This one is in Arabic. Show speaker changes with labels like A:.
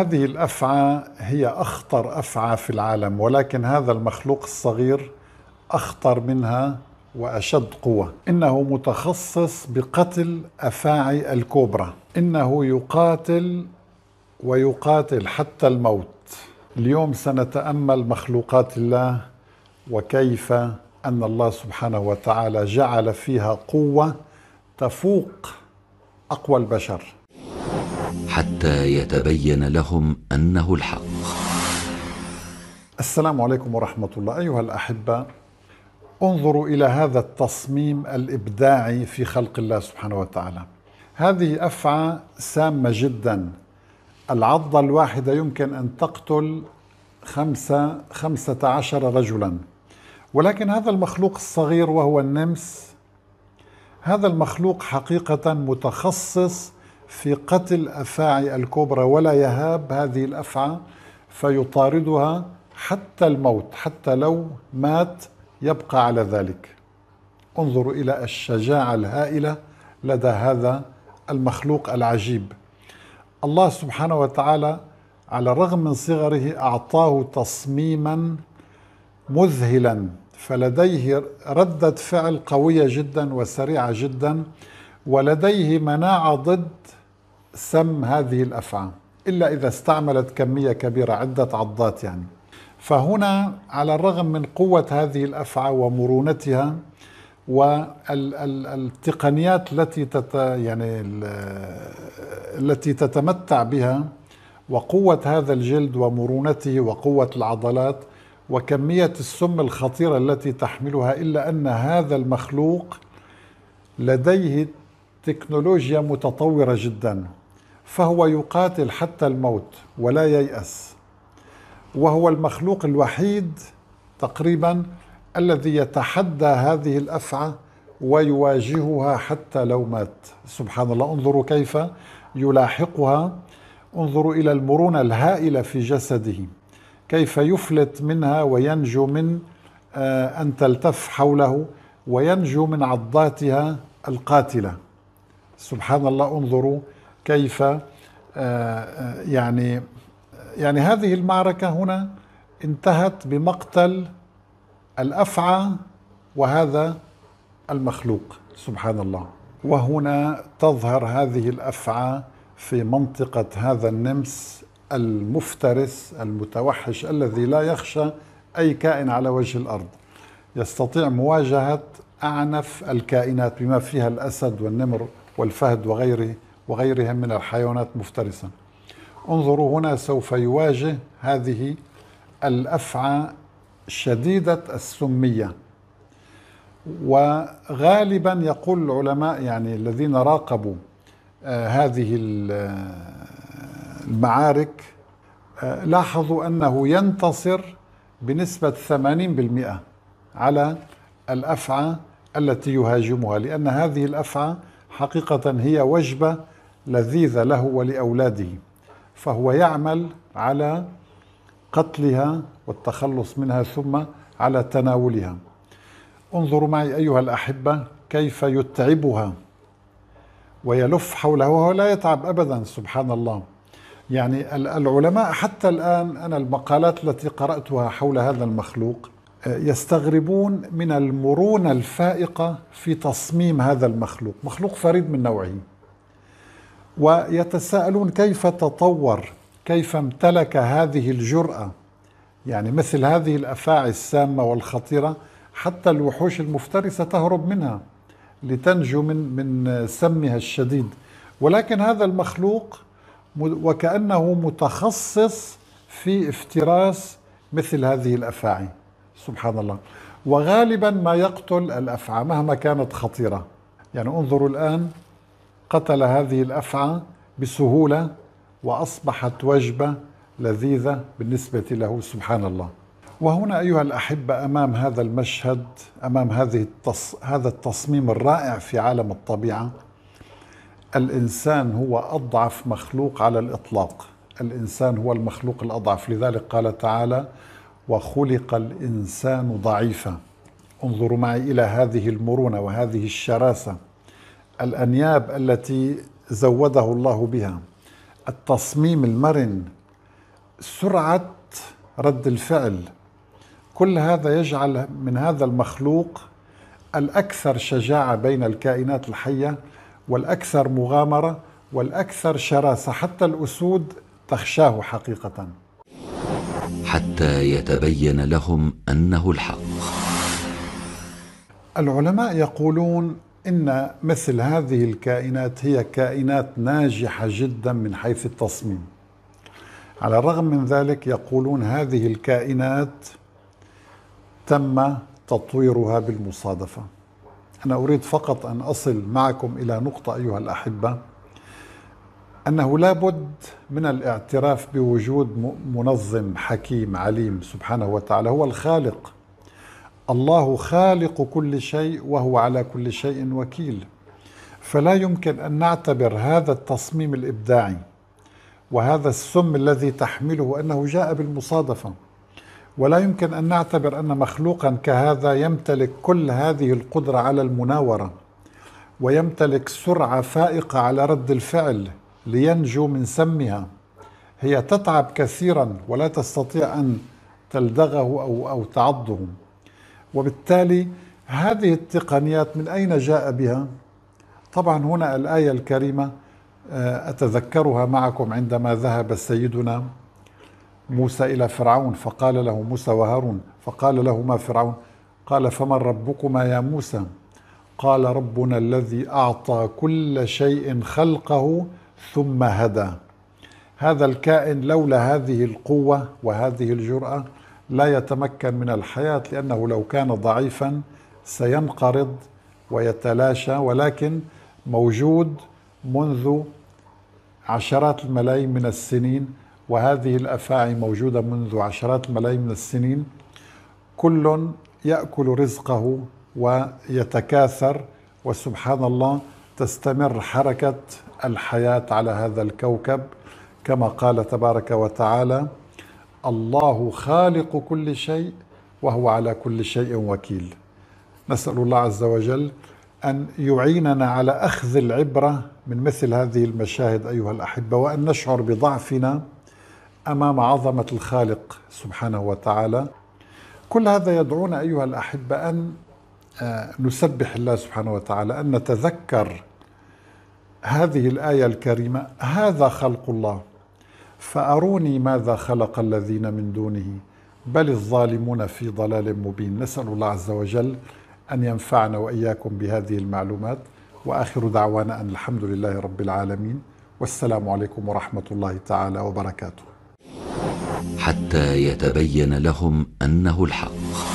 A: هذه الافعى هي اخطر افعى في العالم ولكن هذا المخلوق الصغير اخطر منها واشد قوه انه متخصص بقتل افاعي الكوبرا انه يقاتل ويقاتل حتى الموت اليوم سنتامل مخلوقات الله وكيف ان الله سبحانه وتعالى جعل فيها قوه تفوق اقوى البشر حتى يتبين لهم انه الحق. السلام عليكم ورحمه الله ايها الاحبه انظروا الى هذا التصميم الابداعي في خلق الله سبحانه وتعالى. هذه افعى سامه جدا. العضه الواحده يمكن ان تقتل خمسه خمسه عشر رجلا. ولكن هذا المخلوق الصغير وهو النمس هذا المخلوق حقيقة متخصص في قتل افاعي الكبرى ولا يهاب هذه الافعى فيطاردها حتى الموت حتى لو مات يبقى على ذلك انظروا الى الشجاعه الهائله لدى هذا المخلوق العجيب الله سبحانه وتعالى على الرغم من صغره اعطاه تصميما مذهلا فلديه رده فعل قويه جدا وسريعه جدا ولديه مناعة ضد سم هذه الأفعى إلا إذا استعملت كمية كبيرة عدة عضات يعني فهنا على الرغم من قوة هذه الأفعى ومرونتها والتقنيات التي تت يعني التي تتمتع بها وقوة هذا الجلد ومرونته وقوة العضلات وكمية السم الخطيرة التي تحملها إلا أن هذا المخلوق لديه تكنولوجيا متطورة جدا فهو يقاتل حتى الموت ولا ييأس وهو المخلوق الوحيد تقريبا الذي يتحدى هذه الأفعى ويواجهها حتى لو مات سبحان الله انظروا كيف يلاحقها انظروا إلى المرونة الهائلة في جسده كيف يفلت منها وينجو من آه، أن تلتف حوله وينجو من عضاتها القاتله سبحان الله انظروا كيف آه، آه، يعني يعني هذه المعركة هنا انتهت بمقتل الأفعى وهذا المخلوق سبحان الله وهنا تظهر هذه الأفعى في منطقة هذا النمس المفترس المتوحش الذي لا يخشى أي كائن على وجه الأرض يستطيع مواجهة أعنف الكائنات بما فيها الأسد والنمر والفهد وغيره وغيرهم من الحيوانات مفترسا انظروا هنا سوف يواجه هذه الأفعى شديدة السمية وغالبا يقول العلماء يعني الذين راقبوا آه، هذه المعارك آه، لاحظوا أنه ينتصر بنسبة 80% على الأفعى التي يهاجمها لأن هذه الأفعى حقيقة هي وجبة لذيذة له ولأولاده فهو يعمل على قتلها والتخلص منها ثم على تناولها انظروا معي أيها الأحبة كيف يتعبها ويلف حولها وهو لا يتعب أبدا سبحان الله يعني العلماء حتى الآن أنا المقالات التي قرأتها حول هذا المخلوق يستغربون من المرونة الفائقة في تصميم هذا المخلوق مخلوق فريد من نوعه ويتساءلون كيف تطور كيف امتلك هذه الجرأة يعني مثل هذه الأفاعي السامة والخطيرة حتى الوحوش المفترسة تهرب منها لتنجو من من سمها الشديد ولكن هذا المخلوق وكأنه متخصص في افتراس مثل هذه الأفاعي سبحان الله وغالبا ما يقتل الأفعى مهما كانت خطيرة يعني انظروا الآن قتل هذه الأفعى بسهولة وأصبحت وجبة لذيذة بالنسبة له سبحان الله وهنا أيها الأحبة أمام هذا المشهد أمام هذه التص... هذا التصميم الرائع في عالم الطبيعة الإنسان هو أضعف مخلوق على الإطلاق الإنسان هو المخلوق الأضعف لذلك قال تعالى وخلق الانسان ضعيفا انظروا معي الى هذه المرونه وهذه الشراسه الانياب التي زوده الله بها التصميم المرن سرعه رد الفعل كل هذا يجعل من هذا المخلوق الاكثر شجاعه بين الكائنات الحيه والاكثر مغامره والاكثر شراسه حتى الاسود تخشاه حقيقه حتى يتبين لهم انه الحق العلماء يقولون ان مثل هذه الكائنات هي كائنات ناجحه جدا من حيث التصميم على الرغم من ذلك يقولون هذه الكائنات تم تطويرها بالمصادفه انا اريد فقط ان اصل معكم الى نقطه ايها الاحبه أنه لا بد من الاعتراف بوجود منظم حكيم عليم سبحانه وتعالى هو الخالق الله خالق كل شيء وهو على كل شيء وكيل فلا يمكن أن نعتبر هذا التصميم الإبداعي وهذا السم الذي تحمله أنه جاء بالمصادفة ولا يمكن أن نعتبر أن مخلوقا كهذا يمتلك كل هذه القدرة على المناورة ويمتلك سرعة فائقة على رد الفعل لينجو من سمها هي تتعب كثيرا ولا تستطيع أن تلدغه أو, أو تعضه وبالتالي هذه التقنيات من أين جاء بها؟ طبعا هنا الآية الكريمة آه، أتذكرها معكم عندما ذهب سيدنا موسى إلى فرعون فقال له موسى وهارون فقال لهما فرعون قال فمن ربكما يا موسى قال ربنا الذي أعطى كل شيء خلقه ثم هدى هذا الكائن لولا هذه القوة وهذه الجرأة لا يتمكن من الحياة لأنه لو كان ضعيفا سينقرض ويتلاشى ولكن موجود منذ عشرات الملايين من السنين وهذه الأفاعي موجودة منذ عشرات الملايين من السنين كل يأكل رزقه ويتكاثر وسبحان الله تستمر حركة الحياه على هذا الكوكب كما قال تبارك وتعالى الله خالق كل شيء وهو على كل شيء وكيل نسال الله عز وجل ان يعيننا على اخذ العبره من مثل هذه المشاهد ايها الاحبه وان نشعر بضعفنا امام عظمه الخالق سبحانه وتعالى كل هذا يدعونا ايها الاحبه ان آه، نسبح الله سبحانه وتعالى ان نتذكر هذه الآية الكريمة هذا خلق الله فأروني ماذا خلق الذين من دونه بل الظالمون في ضلال مبين نسأل الله عز وجل أن ينفعنا وإياكم بهذه المعلومات وآخر دعوانا أن الحمد لله رب العالمين والسلام عليكم ورحمة الله تعالى وبركاته حتى يتبين لهم أنه الحق